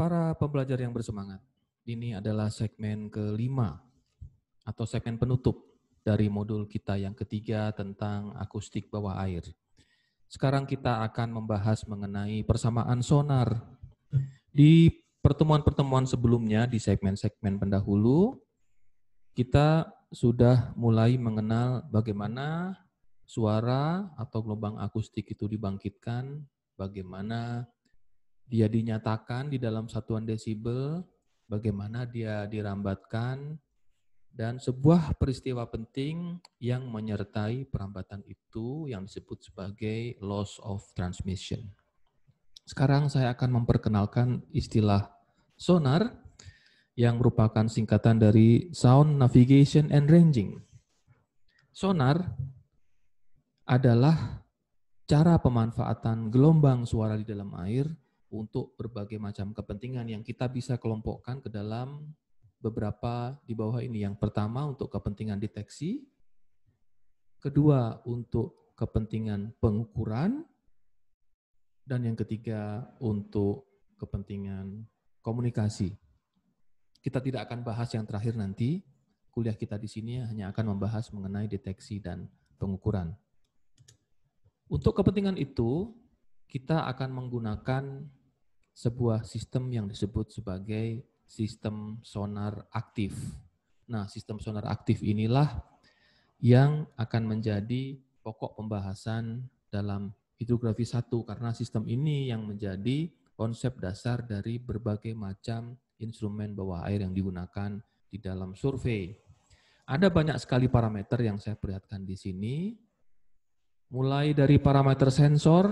Para pembelajar yang bersemangat, ini adalah segmen kelima atau segmen penutup dari modul kita yang ketiga tentang akustik bawah air. Sekarang kita akan membahas mengenai persamaan sonar. Di pertemuan-pertemuan sebelumnya, di segmen-segmen pendahulu, kita sudah mulai mengenal bagaimana suara atau gelombang akustik itu dibangkitkan, bagaimana dia dinyatakan di dalam satuan desibel, bagaimana dia dirambatkan, dan sebuah peristiwa penting yang menyertai perambatan itu yang disebut sebagai loss of transmission. Sekarang saya akan memperkenalkan istilah sonar yang merupakan singkatan dari sound navigation and ranging. Sonar adalah cara pemanfaatan gelombang suara di dalam air untuk berbagai macam kepentingan yang kita bisa kelompokkan ke dalam beberapa di bawah ini. Yang pertama untuk kepentingan deteksi, kedua untuk kepentingan pengukuran, dan yang ketiga untuk kepentingan komunikasi. Kita tidak akan bahas yang terakhir nanti. Kuliah kita di sini hanya akan membahas mengenai deteksi dan pengukuran. Untuk kepentingan itu, kita akan menggunakan sebuah sistem yang disebut sebagai sistem sonar aktif. Nah, sistem sonar aktif inilah yang akan menjadi pokok pembahasan dalam hidrografi satu karena sistem ini yang menjadi konsep dasar dari berbagai macam instrumen bawah air yang digunakan di dalam survei. Ada banyak sekali parameter yang saya perlihatkan di sini, mulai dari parameter sensor,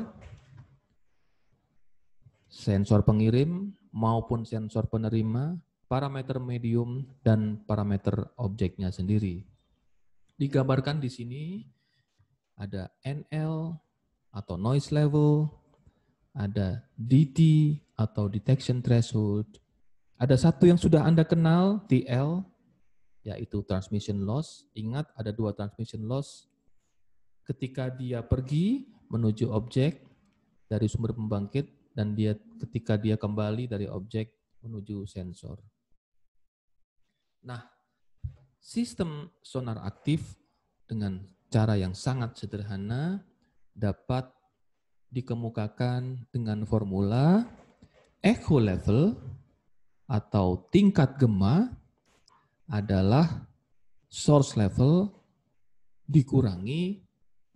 sensor pengirim maupun sensor penerima, parameter medium, dan parameter objeknya sendiri. Digambarkan di sini ada NL atau noise level, ada DT atau detection threshold, ada satu yang sudah Anda kenal, TL, yaitu transmission loss. Ingat ada dua transmission loss. Ketika dia pergi menuju objek dari sumber pembangkit, dan dia ketika dia kembali dari objek menuju sensor. Nah, sistem sonar aktif dengan cara yang sangat sederhana dapat dikemukakan dengan formula echo level atau tingkat gema adalah source level dikurangi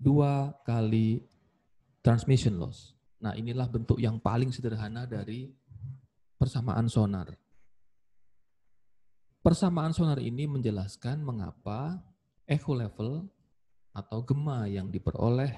dua kali transmission loss. Nah, inilah bentuk yang paling sederhana dari persamaan sonar. Persamaan sonar ini menjelaskan mengapa echo level atau gema yang diperoleh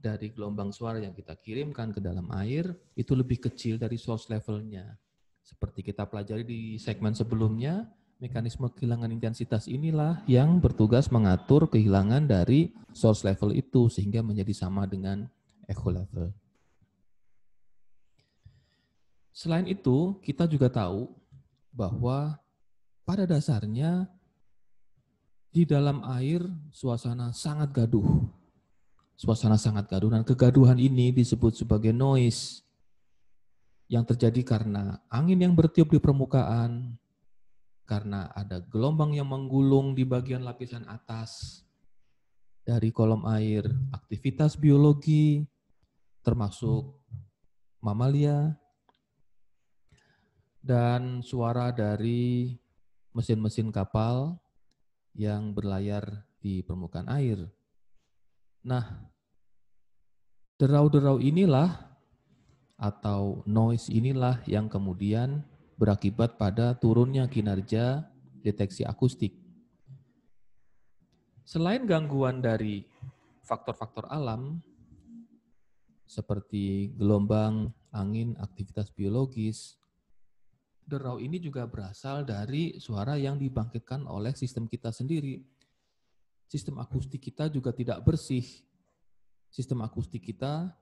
dari gelombang suara yang kita kirimkan ke dalam air itu lebih kecil dari source levelnya. Seperti kita pelajari di segmen sebelumnya, mekanisme kehilangan intensitas inilah yang bertugas mengatur kehilangan dari source level itu sehingga menjadi sama dengan echo level. Selain itu, kita juga tahu bahwa pada dasarnya di dalam air suasana sangat gaduh. Suasana sangat gaduh dan kegaduhan ini disebut sebagai noise yang terjadi karena angin yang bertiup di permukaan, karena ada gelombang yang menggulung di bagian lapisan atas dari kolom air, aktivitas biologi, termasuk mamalia, dan suara dari mesin-mesin kapal yang berlayar di permukaan air. Nah, derau-derau inilah atau noise inilah yang kemudian berakibat pada turunnya kinerja deteksi akustik. Selain gangguan dari faktor-faktor alam, seperti gelombang angin, aktivitas biologis. Derau ini juga berasal dari suara yang dibangkitkan oleh sistem kita sendiri. Sistem akustik kita juga tidak bersih. Sistem akustik kita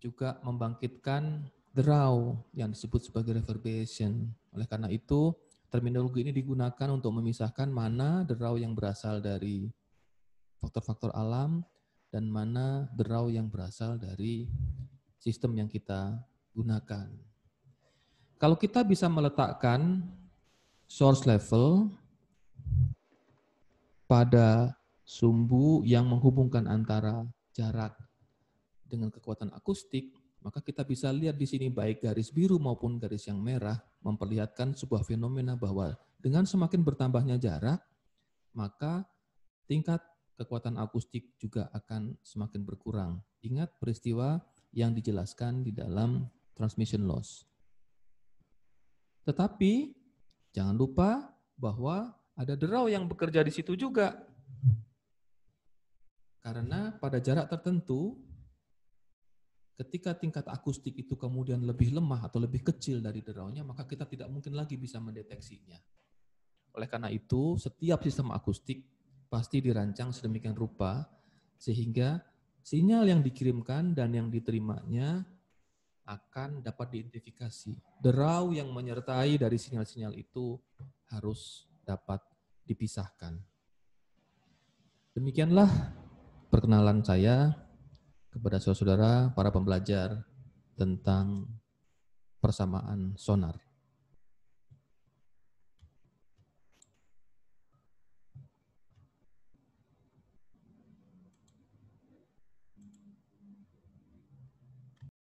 juga membangkitkan derau yang disebut sebagai reverberation. Oleh karena itu, terminologi ini digunakan untuk memisahkan mana derau yang berasal dari faktor-faktor alam dan mana derau yang berasal dari sistem yang kita gunakan. Kalau kita bisa meletakkan source level pada sumbu yang menghubungkan antara jarak dengan kekuatan akustik, maka kita bisa lihat di sini baik garis biru maupun garis yang merah memperlihatkan sebuah fenomena bahwa dengan semakin bertambahnya jarak, maka tingkat kekuatan akustik juga akan semakin berkurang. Ingat peristiwa yang dijelaskan di dalam transmission loss. Tetapi jangan lupa bahwa ada derau yang bekerja di situ juga. Karena pada jarak tertentu ketika tingkat akustik itu kemudian lebih lemah atau lebih kecil dari deraunya, maka kita tidak mungkin lagi bisa mendeteksinya. Oleh karena itu, setiap sistem akustik pasti dirancang sedemikian rupa sehingga sinyal yang dikirimkan dan yang diterimanya akan dapat diidentifikasi. Derau yang menyertai dari sinyal-sinyal itu harus dapat dipisahkan. Demikianlah perkenalan saya kepada saudara-saudara para pembelajar tentang persamaan sonar.